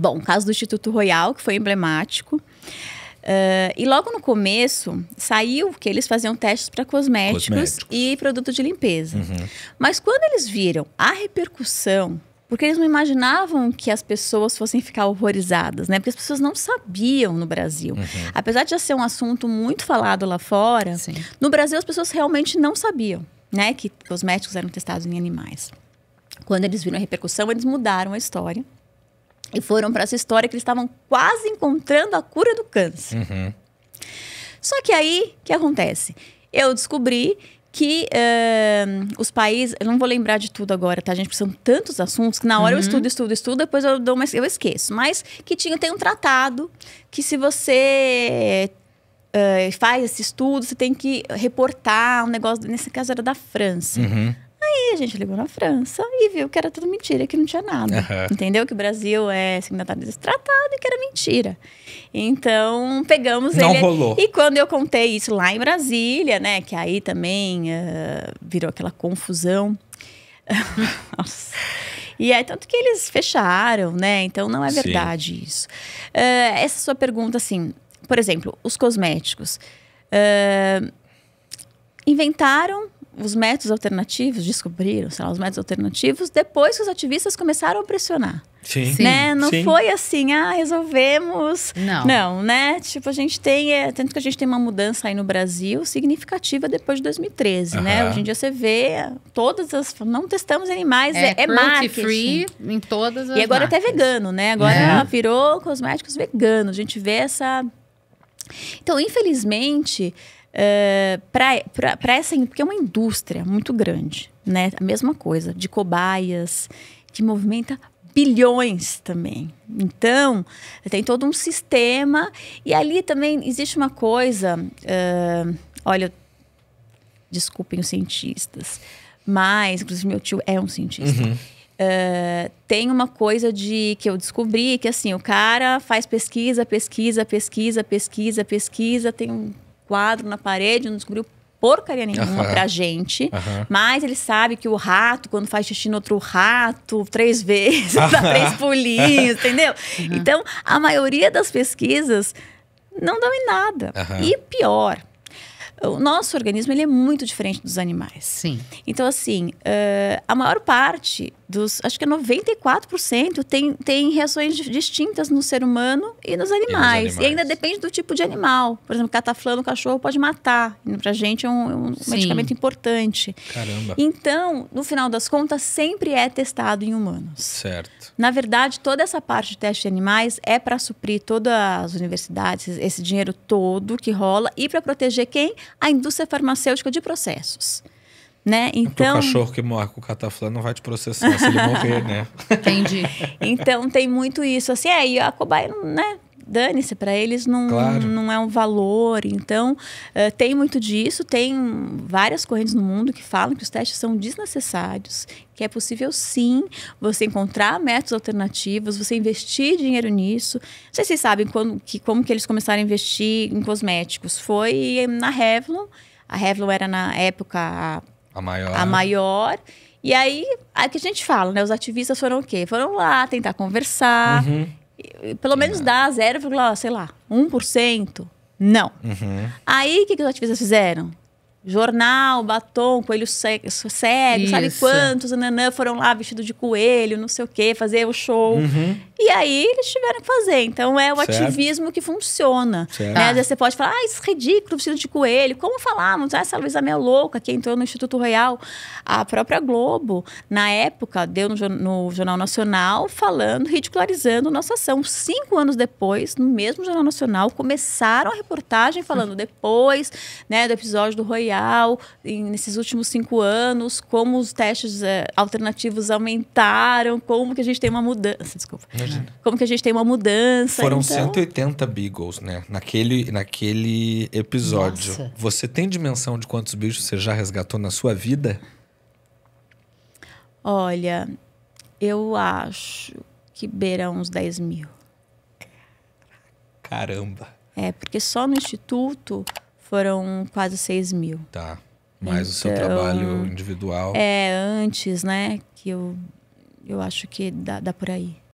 Bom, o caso do Instituto Royal, que foi emblemático. Uh, e logo no começo saiu que eles faziam testes para cosméticos, cosméticos, e produto de limpeza. Uhum. Mas quando eles viram a repercussão, porque eles não imaginavam que as pessoas fossem ficar horrorizadas, né? Porque as pessoas não sabiam no Brasil. Uhum. Apesar de já ser um assunto muito falado lá fora, Sim. no Brasil as pessoas realmente não sabiam, né? Que cosméticos eram testados em animais. Quando eles viram a repercussão, eles mudaram a história e foram para essa história que eles estavam quase encontrando a cura do câncer. Uhum. Só que aí, o que acontece? Eu descobri que uh, os países. Eu não vou lembrar de tudo agora, tá? A gente precisa de tantos assuntos que na hora uhum. eu estudo, estudo, estudo, depois eu, dou uma, eu esqueço. Mas que tinha, tem um tratado que se você uh, faz esse estudo, você tem que reportar um negócio. Nesse caso era da França. Uhum. Aí a gente ligou na França e viu que era tudo mentira, que não tinha nada. Uhum. Entendeu? Que o Brasil é signatário assim, desse tratado e que era mentira. Então, pegamos não ele. Rolou. E quando eu contei isso lá em Brasília, né? Que aí também uh, virou aquela confusão. Nossa. E é tanto que eles fecharam, né? Então não é verdade Sim. isso. Uh, essa sua pergunta, assim, por exemplo, os cosméticos. Uh, inventaram os métodos alternativos, descobriram, sei lá, os métodos alternativos depois que os ativistas começaram a pressionar. Sim. Né? Não Sim. foi assim, ah, resolvemos. Não. Não, né? Tipo, a gente tem. É, tanto que a gente tem uma mudança aí no Brasil significativa depois de 2013, né? Hoje em dia você vê todas as. Não testamos animais, é, é, é marketing. free em todas as. E agora marcas. até vegano, né? Agora é. virou cosméticos veganos. A gente vê essa. Então, infelizmente. Uh, eh, para essa porque é uma indústria muito grande, né? A mesma coisa de cobaias que movimenta bilhões também. Então tem todo um sistema e ali também existe uma coisa. Uh, olha, desculpem os cientistas, mas inclusive meu tio é um cientista. Uhum. Uh, tem uma coisa de que eu descobri que assim o cara faz pesquisa, pesquisa, pesquisa, pesquisa, pesquisa, tem um quadro na parede, não descobriu porcaria nenhuma uhum. pra gente. Uhum. Mas ele sabe que o rato, quando faz xixi no outro rato, três vezes, uhum. dá três pulinhos, entendeu? Então, a maioria das pesquisas não dão em nada. E pior, o nosso organismo ele é muito diferente dos animais. Sim. Então, assim, uh, a maior parte dos, acho que é 94% tem, tem reações distintas no ser humano e nos animais. E, nos animais. e ainda depende do tipo de animal. Por exemplo, cataflã no cachorro pode matar. Pra gente é um, é um medicamento importante. Caramba. Então, no final das contas, sempre é testado em humanos. Certo. Na verdade, toda essa parte de teste de animais é para suprir todas as universidades, esse dinheiro todo que rola e para proteger quem? A indústria farmacêutica de processos né? É então. O cachorro que com o cataflã não vai te processar se ele morrer, né? Entendi. então tem muito isso. Assim, é, e a cobaia, né? Dane-se, para eles não, claro. não é um valor. Então, uh, tem muito disso. Tem várias correntes no mundo que falam que os testes são desnecessários, que é possível sim você encontrar métodos alternativos, você investir dinheiro nisso. Não sei se vocês sabem quando, que, como que eles começaram a investir em cosméticos. Foi na Revlon. A Revlon era, na época, a a maior. A maior. E aí, é que a gente fala, né? Os ativistas foram o quê? Foram lá tentar conversar. Uhum. E, pelo menos dar dá 0, sei lá, 1%. Não. Uhum. Aí, o que, que os ativistas fizeram? Jornal, batom, coelho cego, cego sabe quantos, nanã, foram lá vestido de coelho, não sei o quê, fazer o show. Uhum. E aí eles tiveram que fazer. Então é o certo. ativismo que funciona. Né? Às vezes você pode falar, ah, isso é ridículo, vestido de coelho. Como falávamos? Ah, essa Luísa Mel louca que entrou no Instituto Royal. A própria Globo, na época, deu no, no Jornal Nacional falando, ridicularizando nossa ação. Cinco anos depois, no mesmo Jornal Nacional, começaram a reportagem falando depois né, do episódio do Royal, em, nesses últimos cinco anos, como os testes é, alternativos aumentaram, como que a gente tem uma mudança. Desculpa. Imagina. Como que a gente tem uma mudança. Foram então... 180 Beagles, né? Naquele, naquele episódio. Nossa. Você tem dimensão de quantos bichos você já resgatou na sua vida? Olha, eu acho que beira uns 10 mil. Caramba. É, porque só no instituto foram quase 6 mil. Tá. Mais então, o seu então, trabalho individual. É, antes, né? Que eu, eu acho que dá, dá por aí.